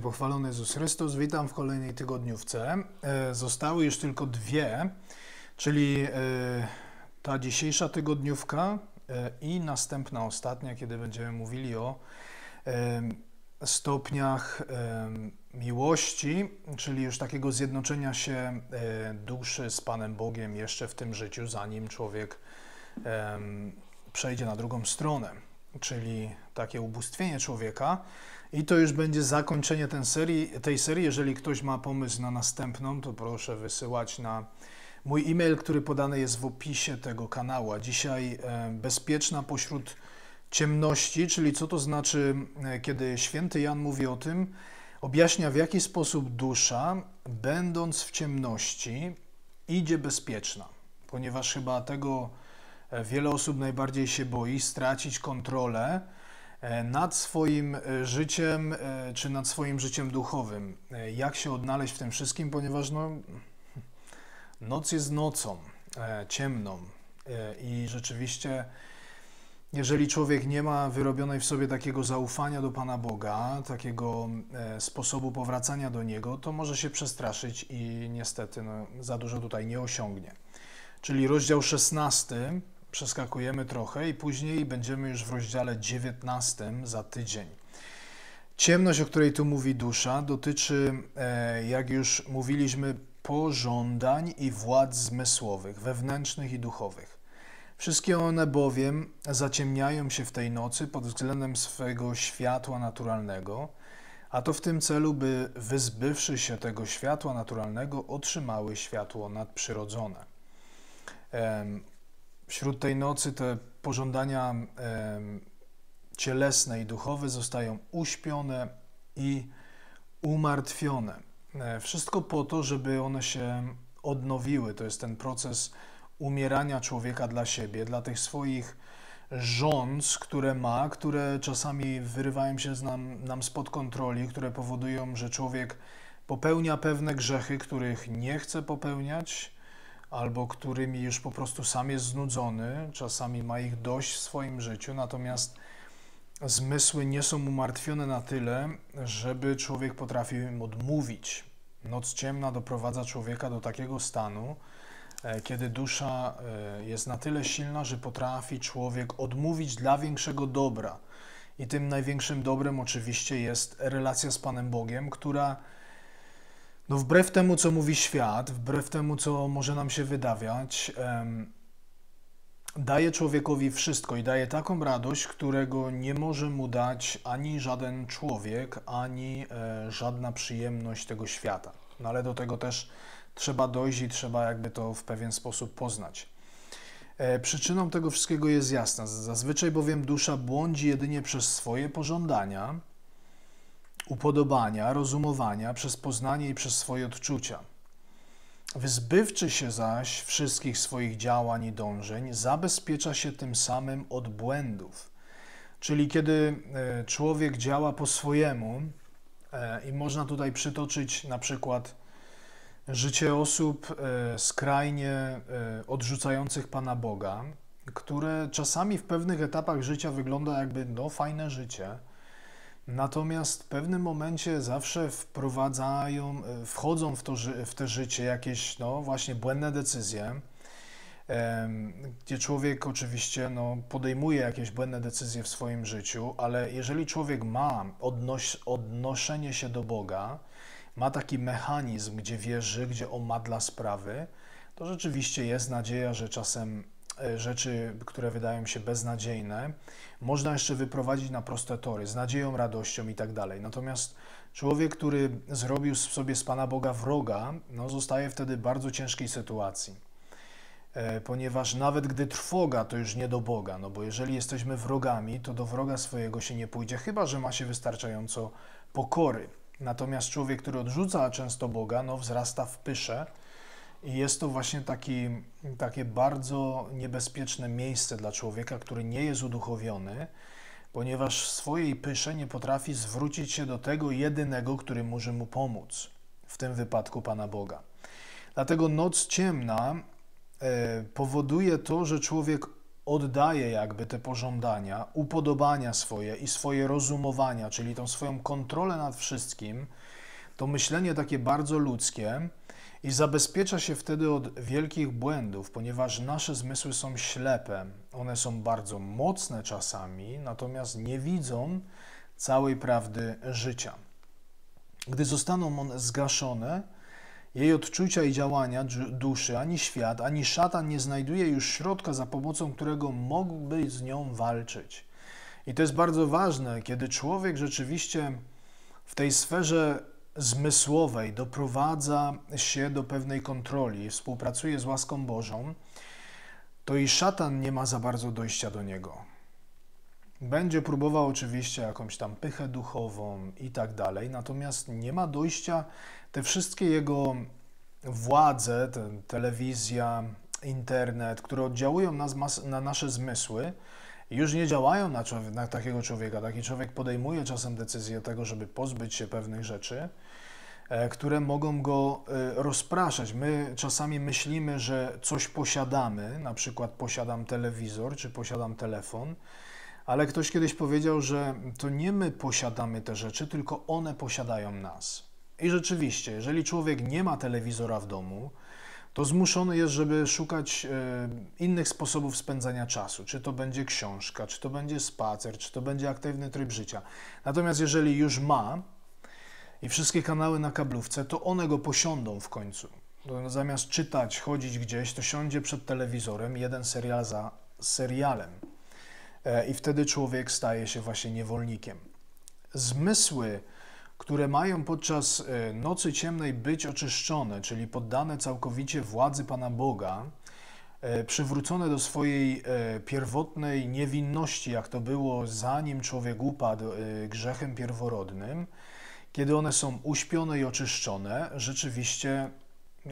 pochwalony Jezus Chrystus. Witam w kolejnej tygodniówce. E, zostały już tylko dwie, czyli e, ta dzisiejsza tygodniówka e, i następna, ostatnia, kiedy będziemy mówili o stopniach miłości, czyli już takiego zjednoczenia się duszy z Panem Bogiem jeszcze w tym życiu, zanim człowiek przejdzie na drugą stronę czyli takie ubóstwienie człowieka. I to już będzie zakończenie ten serii, tej serii. Jeżeli ktoś ma pomysł na następną, to proszę wysyłać na mój e-mail, który podany jest w opisie tego kanału. Dzisiaj e, bezpieczna pośród ciemności, czyli co to znaczy, e, kiedy święty Jan mówi o tym, objaśnia w jaki sposób dusza, będąc w ciemności, idzie bezpieczna, ponieważ chyba tego E, wiele osób najbardziej się boi stracić kontrolę e, nad swoim e, życiem czy nad swoim życiem duchowym. Jak się odnaleźć w tym wszystkim, ponieważ no, noc jest nocą, ciemną i rzeczywiście. Jeżeli człowiek nie ma wyrobionej w sobie takiego zaufania do Pana Boga, takiego sposobu powracania do Niego, to może się przestraszyć i niestety no, za dużo tutaj nie osiągnie. Czyli rozdział 16 Przeskakujemy trochę i później będziemy już w rozdziale 19 za tydzień. Ciemność, o której tu mówi dusza, dotyczy, e, jak już mówiliśmy, pożądań i władz zmysłowych, wewnętrznych i duchowych. Wszystkie one bowiem zaciemniają się w tej nocy pod względem swego światła naturalnego, a to w tym celu, by wyzbywszy się tego światła naturalnego, otrzymały światło nadprzyrodzone wśród tej nocy te pożądania cielesne i duchowe zostają uśpione i umartwione. E, wszystko po to, żeby one się odnowiły. To jest ten proces umierania człowieka dla siebie, dla tych swoich rządz, które ma, które czasami wyrywają się z nam, nam spod kontroli, które powodują, że człowiek popełnia pewne grzechy, których nie chce popełniać, albo którymi już po prostu sam jest znudzony, czasami ma ich dość w swoim życiu, natomiast zmysły nie są umartwione na tyle, żeby człowiek potrafił im odmówić. Noc ciemna doprowadza człowieka do takiego stanu, e, kiedy dusza e, jest na tyle silna, że potrafi człowiek odmówić dla większego dobra. I tym największym dobrem oczywiście jest relacja z Panem Bogiem, która no wbrew temu, co mówi świat, wbrew temu, co może nam się wydawiać, em, daje człowiekowi wszystko i daje taką radość, którego nie może mu dać ani żaden człowiek, ani e, żadna przyjemność tego świata. No ale do tego też trzeba dojść i trzeba jakby to w pewien sposób poznać. E, przyczyną tego wszystkiego jest jasna. Zazwyczaj bowiem dusza błądzi jedynie przez swoje pożądania, upodobania, rozumowania przez poznanie i przez swoje odczucia. Wyzbywczy się zaś wszystkich swoich działań i dążeń, zabezpiecza się tym samym od błędów. Czyli kiedy e, człowiek działa po swojemu, e, i można tutaj przytoczyć na przykład życie osób e, skrajnie odrzucających Pana Boga, które czasami w pewnych etapach życia wygląda jakby no fajne życie, Natomiast w pewnym momencie zawsze wprowadzają, e, wchodzą w, to, w te życie jakieś, no właśnie, błędne decyzje, gdzie człowiek oczywiście no, podejmuje jakieś błędne decyzje w swoim życiu, ale jeżeli człowiek ma odnoś, odnoszenie się do Boga, ma taki mechanizm, gdzie wierzy, gdzie omadla sprawy, to rzeczywiście jest nadzieja, że czasem E, rzeczy, które wydają się beznadziejne, można jeszcze wyprowadzić na proste tory, z nadzieją, radością i tak dalej. Natomiast człowiek, który zrobił sobie z Pana Boga wroga, no, zostaje wtedy w bardzo ciężkiej sytuacji. E, ponieważ nawet gdy trwoga, to już nie do Boga, no bo jeżeli jesteśmy wrogami, to do wroga swojego się nie pójdzie, chyba że ma się wystarczająco pokory. Natomiast człowiek, który odrzuca często Boga, no wzrasta w pysze, i jest to właśnie taki, takie bardzo niebezpieczne miejsce dla człowieka, który nie jest uduchowiony, ponieważ w swojej pysze nie potrafi zwrócić się do tego jedynego, który może mu pomóc, w tym wypadku Pana Boga. Dlatego noc ciemna e, powoduje to, że człowiek oddaje jakby te pożądania, upodobania swoje i swoje rozumowania, czyli tą swoją kontrolę nad wszystkim, to myślenie takie bardzo ludzkie, i zabezpiecza się wtedy od wielkich błędów, ponieważ nasze zmysły są ślepe. One są bardzo mocne czasami, natomiast nie widzą całej prawdy życia. Gdy zostaną one zgaszone, jej odczucia i działania duszy, ani świat, ani szatan nie znajduje już środka, za pomocą którego mógłby z nią walczyć. I to jest bardzo ważne, kiedy człowiek rzeczywiście w tej sferze zmysłowej, doprowadza się do pewnej kontroli, współpracuje z łaską Bożą, to i szatan nie ma za bardzo dojścia do niego. Będzie próbował oczywiście jakąś tam pychę duchową i tak dalej, natomiast nie ma dojścia, te wszystkie jego władze, telewizja, internet, które oddziałują na nasze zmysły, już nie działają na, człowiek, na takiego człowieka. Taki człowiek podejmuje czasem decyzję tego, żeby pozbyć się pewnych rzeczy, e, które mogą go e, rozpraszać. My czasami myślimy, że coś posiadamy, na przykład posiadam telewizor czy posiadam telefon, ale ktoś kiedyś powiedział, że to nie my posiadamy te rzeczy, tylko one posiadają nas. I rzeczywiście, jeżeli człowiek nie ma telewizora w domu, to zmuszony jest, żeby szukać e, innych sposobów spędzania czasu. Czy to będzie książka, czy to będzie spacer, czy to będzie aktywny tryb życia. Natomiast jeżeli już ma i wszystkie kanały na kablówce, to one go posiądą w końcu. Zamiast czytać, chodzić gdzieś, to siądzie przed telewizorem jeden serial za serialem. E, I wtedy człowiek staje się właśnie niewolnikiem. Zmysły które mają podczas e, nocy ciemnej być oczyszczone, czyli poddane całkowicie władzy Pana Boga, e, przywrócone do swojej e, pierwotnej niewinności, jak to było zanim człowiek upadł grzechem pierworodnym, kiedy one są uśpione i oczyszczone, rzeczywiście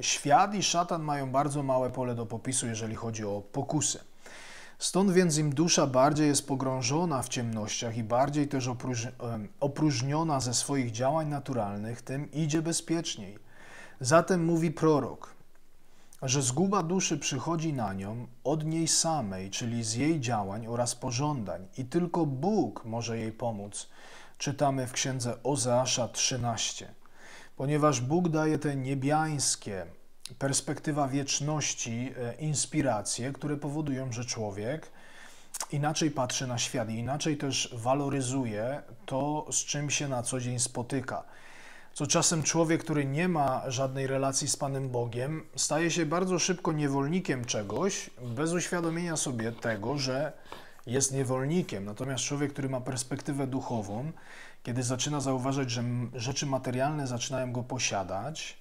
świat i szatan mają bardzo małe pole do popisu, jeżeli chodzi o pokusy. Stąd więc im dusza bardziej jest pogrążona w ciemnościach i bardziej też opróżniona ze swoich działań naturalnych, tym idzie bezpieczniej. Zatem mówi prorok, że zguba duszy przychodzi na nią od niej samej, czyli z jej działań oraz pożądań, i tylko Bóg może jej pomóc. Czytamy w księdze Ozeasza 13. Ponieważ Bóg daje te niebiańskie, perspektywa wieczności, e, inspiracje, które powodują, że człowiek inaczej patrzy na świat i inaczej też waloryzuje to, z czym się na co dzień spotyka. Co czasem człowiek, który nie ma żadnej relacji z Panem Bogiem, staje się bardzo szybko niewolnikiem czegoś, bez uświadomienia sobie tego, że jest niewolnikiem. Natomiast człowiek, który ma perspektywę duchową, kiedy zaczyna zauważać, że rzeczy materialne zaczynają go posiadać,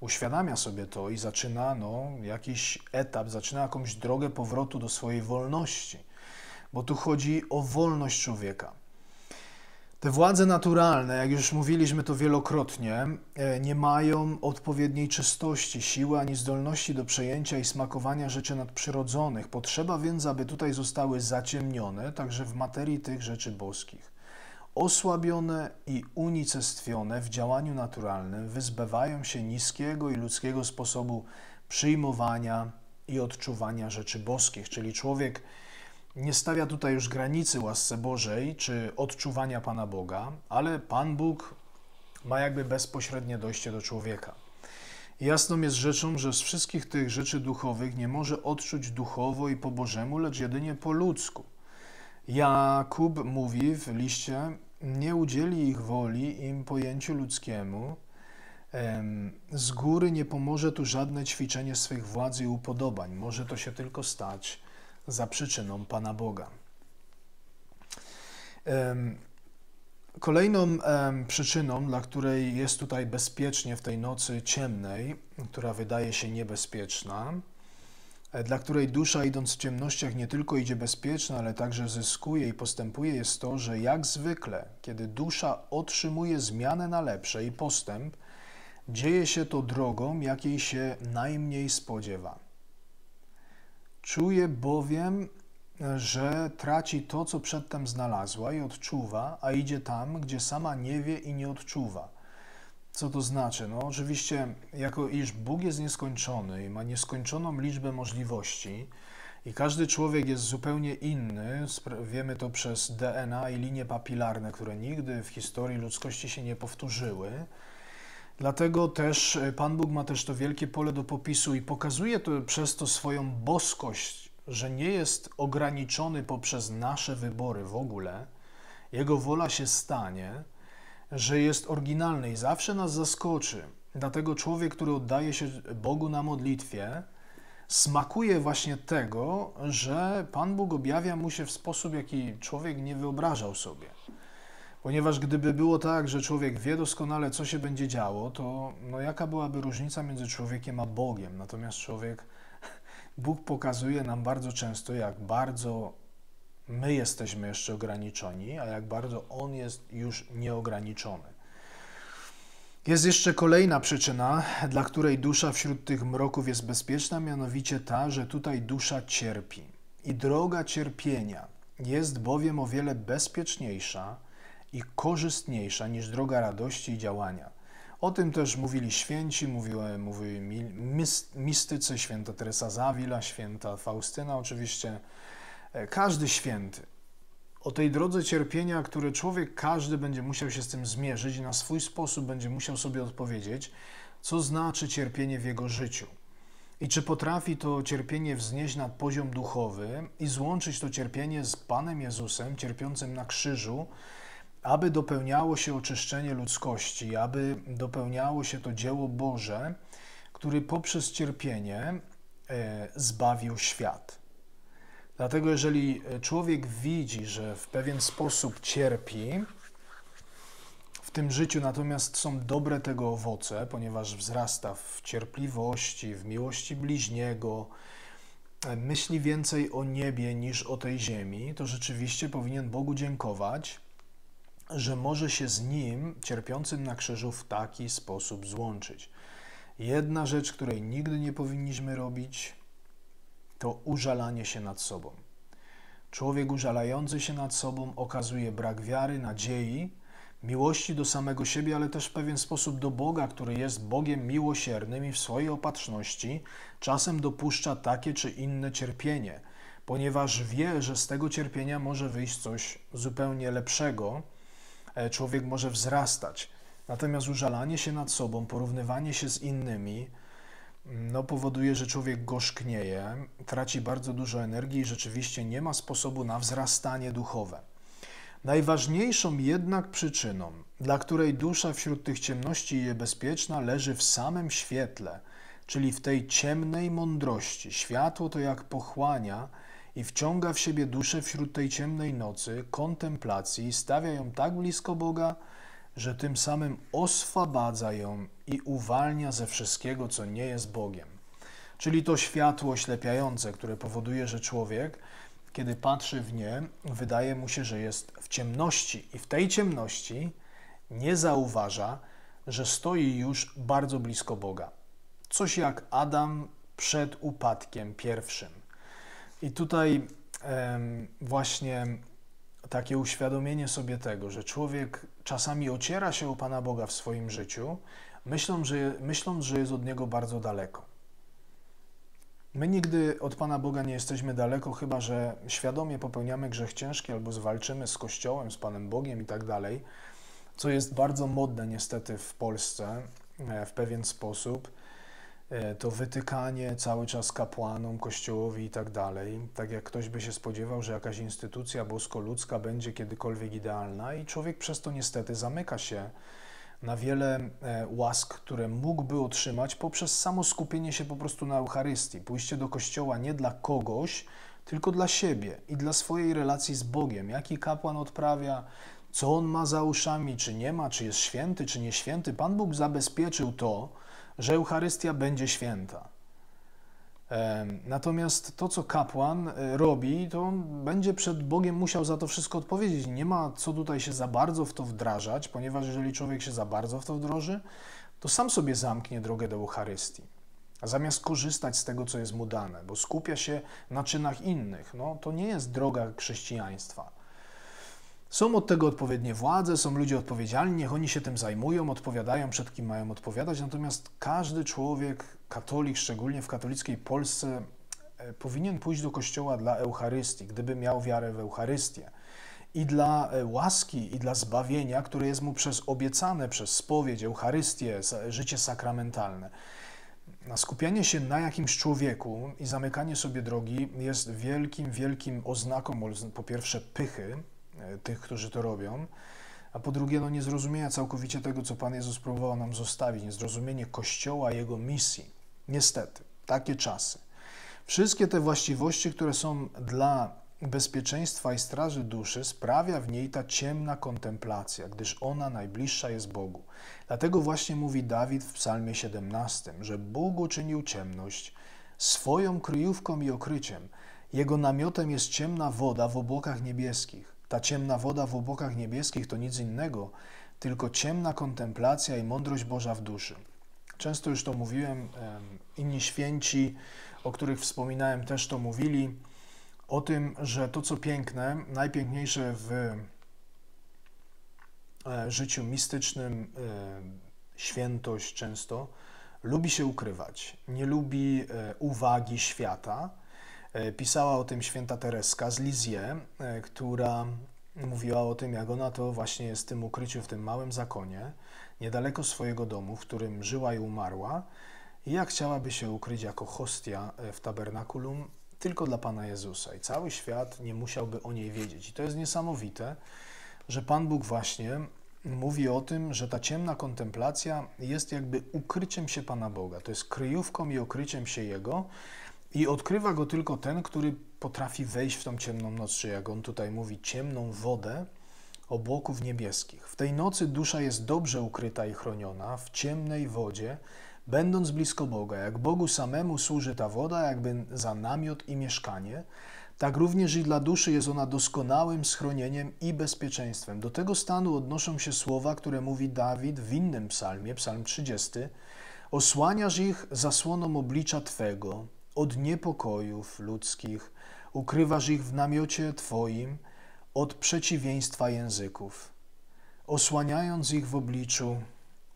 uświadamia sobie to i zaczyna no, jakiś etap, zaczyna jakąś drogę powrotu do swojej wolności, bo tu chodzi o wolność człowieka. Te władze naturalne, jak już mówiliśmy to wielokrotnie, e, nie mają odpowiedniej czystości, siły ani zdolności do przejęcia i smakowania rzeczy nadprzyrodzonych. Potrzeba więc, aby tutaj zostały zaciemnione także w materii tych rzeczy boskich osłabione i unicestwione w działaniu naturalnym wyzbywają się niskiego i ludzkiego sposobu przyjmowania i odczuwania rzeczy boskich, czyli człowiek nie stawia tutaj już granicy łasce Bożej czy odczuwania Pana Boga, ale Pan Bóg ma jakby bezpośrednie dojście do człowieka. Jasną jest rzeczą, że z wszystkich tych rzeczy duchowych nie może odczuć duchowo i po Bożemu, lecz jedynie po ludzku. Jakub mówi w liście nie udzieli ich woli im pojęciu ludzkiemu, z góry nie pomoże tu żadne ćwiczenie swych władz i upodobań. Może to się tylko stać za przyczyną Pana Boga. Kolejną przyczyną, dla której jest tutaj bezpiecznie w tej nocy ciemnej, która wydaje się niebezpieczna, E, dla której dusza idąc w ciemnościach nie tylko idzie bezpieczna, ale także zyskuje i postępuje, jest to, że jak zwykle, kiedy dusza otrzymuje zmianę na lepsze i postęp, dzieje się to drogą, jakiej się najmniej spodziewa. Czuje bowiem, e, że traci to, co przedtem znalazła i odczuwa, a idzie tam, gdzie sama nie wie i nie odczuwa – co to znaczy? No, oczywiście, jako iż Bóg jest nieskończony i ma nieskończoną liczbę możliwości, i każdy człowiek jest zupełnie inny, wiemy to przez DNA i linie papilarne, które nigdy w historii ludzkości się nie powtórzyły. Dlatego też e, Pan Bóg ma też to wielkie pole do popisu i pokazuje to przez to swoją boskość, że nie jest ograniczony poprzez nasze wybory w ogóle. Jego wola się stanie że jest oryginalny i zawsze nas zaskoczy. Dlatego człowiek, który oddaje się Bogu na modlitwie, smakuje właśnie tego, że Pan Bóg objawia mu się w sposób, jaki człowiek nie wyobrażał sobie. Ponieważ gdyby było tak, że człowiek wie doskonale, co się będzie działo, to no jaka byłaby różnica między człowiekiem a Bogiem? Natomiast człowiek, Bóg pokazuje nam bardzo często, jak bardzo my jesteśmy jeszcze ograniczeni, a jak bardzo On jest już nieograniczony. Jest jeszcze kolejna przyczyna, dla której dusza wśród tych mroków jest bezpieczna, mianowicie ta, że tutaj dusza cierpi. I droga cierpienia jest bowiem o wiele bezpieczniejsza i korzystniejsza niż droga radości i działania. O tym też mówili święci, mówiły, mówiły mistycy, święta Teresa Zawila, święta Faustyna oczywiście, E, każdy święty o tej drodze cierpienia, które człowiek każdy będzie musiał się z tym zmierzyć i na swój sposób będzie musiał sobie odpowiedzieć, co znaczy cierpienie w jego życiu. I czy potrafi to cierpienie wznieść na poziom duchowy i złączyć to cierpienie z Panem Jezusem, cierpiącym na krzyżu, aby dopełniało się oczyszczenie ludzkości, aby dopełniało się to dzieło Boże, który poprzez cierpienie e, zbawił świat. Dlatego jeżeli e, człowiek widzi, że w pewien sposób cierpi, w tym życiu natomiast są dobre tego owoce, ponieważ wzrasta w cierpliwości, w miłości bliźniego, e, myśli więcej o niebie niż o tej ziemi, to rzeczywiście powinien Bogu dziękować, że może się z nim, cierpiącym na krzyżu, w taki sposób złączyć. Jedna rzecz, której nigdy nie powinniśmy robić, to użalanie się nad sobą. Człowiek użalający się nad sobą okazuje brak wiary, nadziei, miłości do samego siebie, ale też w pewien sposób do Boga, który jest Bogiem miłosiernym i w swojej opatrzności czasem dopuszcza takie czy inne cierpienie, ponieważ wie, że z tego cierpienia może wyjść coś zupełnie lepszego, e, człowiek może wzrastać. Natomiast użalanie się nad sobą, porównywanie się z innymi, no, powoduje, że człowiek gorzknieje, traci bardzo dużo energii i rzeczywiście nie ma sposobu na wzrastanie duchowe. Najważniejszą jednak przyczyną, dla której dusza wśród tych ciemności i bezpieczna, leży w samym świetle, czyli w tej ciemnej mądrości. Światło to jak pochłania i wciąga w siebie duszę wśród tej ciemnej nocy, kontemplacji, stawia ją tak blisko Boga, że tym samym oswabadza ją i uwalnia ze wszystkiego, co nie jest Bogiem. Czyli to światło oślepiające, które powoduje, że człowiek, kiedy patrzy w nie, wydaje mu się, że jest w ciemności i w tej ciemności nie zauważa, że stoi już bardzo blisko Boga. Coś jak Adam przed upadkiem pierwszym. I tutaj właśnie takie uświadomienie sobie tego, że człowiek czasami ociera się u Pana Boga w swoim życiu, myśląc, że, myśląc, że jest od Niego bardzo daleko. My nigdy od Pana Boga nie jesteśmy daleko, chyba że świadomie popełniamy grzech ciężki albo zwalczymy z Kościołem, z Panem Bogiem i tak dalej, co jest bardzo modne niestety w Polsce e, w pewien sposób. E, to wytykanie cały czas kapłanom, kościołowi i tak dalej. Tak jak ktoś by się spodziewał, że jakaś instytucja bosko-ludzka będzie kiedykolwiek idealna i człowiek przez to niestety zamyka się na wiele e, łask, które mógłby otrzymać poprzez samo skupienie się po prostu na Eucharystii, pójście do kościoła nie dla kogoś, tylko dla siebie i dla swojej relacji z Bogiem. Jaki kapłan odprawia, co on ma za uszami, czy nie ma, czy jest święty, czy nieświęty. Pan Bóg zabezpieczył to, że Eucharystia będzie święta. Natomiast to, co kapłan e, robi, to on będzie przed Bogiem musiał za to wszystko odpowiedzieć. Nie ma co tutaj się za bardzo w to wdrażać, ponieważ jeżeli człowiek się za bardzo w to wdroży, to sam sobie zamknie drogę do Eucharystii. A zamiast korzystać z tego, co jest mu dane, bo skupia się na czynach innych, no, to nie jest droga chrześcijaństwa. Są od tego odpowiednie władze, są ludzie odpowiedzialni, niech oni się tym zajmują, odpowiadają przed kim mają odpowiadać. Natomiast każdy człowiek, katolik, szczególnie w katolickiej Polsce, e, powinien pójść do kościoła dla Eucharystii, gdyby miał wiarę w Eucharystię. I dla e, łaski, i dla zbawienia, które jest mu przez obiecane, przez spowiedź, Eucharystię, życie sakramentalne. Na skupianie się na jakimś człowieku i zamykanie sobie drogi jest wielkim, wielkim oznaką, po pierwsze, pychy, E, tych, którzy to robią, a po drugie no, niezrozumienia całkowicie tego, co Pan Jezus próbował nam zostawić, niezrozumienie Kościoła, Jego misji. Niestety, takie czasy. Wszystkie te właściwości, które są dla bezpieczeństwa i straży duszy sprawia w niej ta ciemna kontemplacja, gdyż ona najbliższa jest Bogu. Dlatego właśnie mówi Dawid w Psalmie 17, że Bóg uczynił ciemność swoją kryjówką i okryciem. Jego namiotem jest ciemna woda w obłokach niebieskich. Ta ciemna woda w obłokach niebieskich to nic innego, tylko ciemna kontemplacja i mądrość Boża w duszy. Często już to mówiłem, inni święci, o których wspominałem, też to mówili o tym, że to, co piękne, najpiękniejsze w e, życiu mistycznym, e, świętość często, lubi się ukrywać, nie lubi e, uwagi świata E, pisała o tym święta Tereska z Lizie, e, która mówiła o tym, jak ona to właśnie jest w tym ukryciu, w tym małym zakonie, niedaleko swojego domu, w którym żyła i umarła, i jak chciałaby się ukryć jako hostia e, w tabernakulum tylko dla Pana Jezusa. I cały świat nie musiałby o niej wiedzieć. I to jest niesamowite, że Pan Bóg właśnie mówi o tym, że ta ciemna kontemplacja jest jakby ukryciem się Pana Boga. To jest kryjówką i okryciem się Jego, i odkrywa go tylko ten, który potrafi wejść w tą ciemną noc, czy jak on tutaj mówi, ciemną wodę obłoków niebieskich. W tej nocy dusza jest dobrze ukryta i chroniona w ciemnej wodzie, będąc blisko Boga. Jak Bogu samemu służy ta woda, jakby za namiot i mieszkanie, tak również i dla duszy jest ona doskonałym schronieniem i bezpieczeństwem. Do tego stanu odnoszą się słowa, które mówi Dawid w innym psalmie, psalm 30. Osłaniasz ich zasłoną oblicza Twego, od niepokojów ludzkich, ukrywasz ich w namiocie Twoim od przeciwieństwa języków, osłaniając ich w obliczu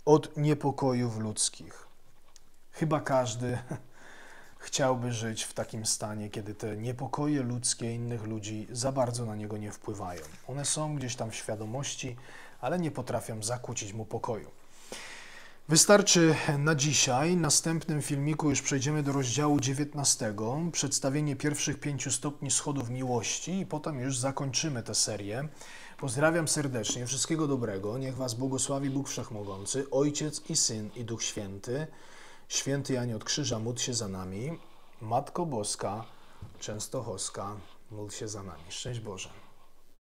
od niepokojów ludzkich. Chyba każdy chciałby żyć w takim stanie, kiedy te niepokoje ludzkie innych ludzi za bardzo na niego nie wpływają. One są gdzieś tam w świadomości, ale nie potrafią zakłócić mu pokoju. Wystarczy na dzisiaj. W następnym filmiku już przejdziemy do rozdziału 19, przedstawienie pierwszych pięciu stopni schodów miłości i potem już zakończymy tę serię. Pozdrawiam serdecznie, wszystkiego dobrego. Niech Was błogosławi Bóg Wszechmogący, Ojciec i Syn i Duch Święty. Święty Janie od Krzyża, módl się za nami. Matko Boska, Częstochowska, módl się za nami. Szczęść Boże.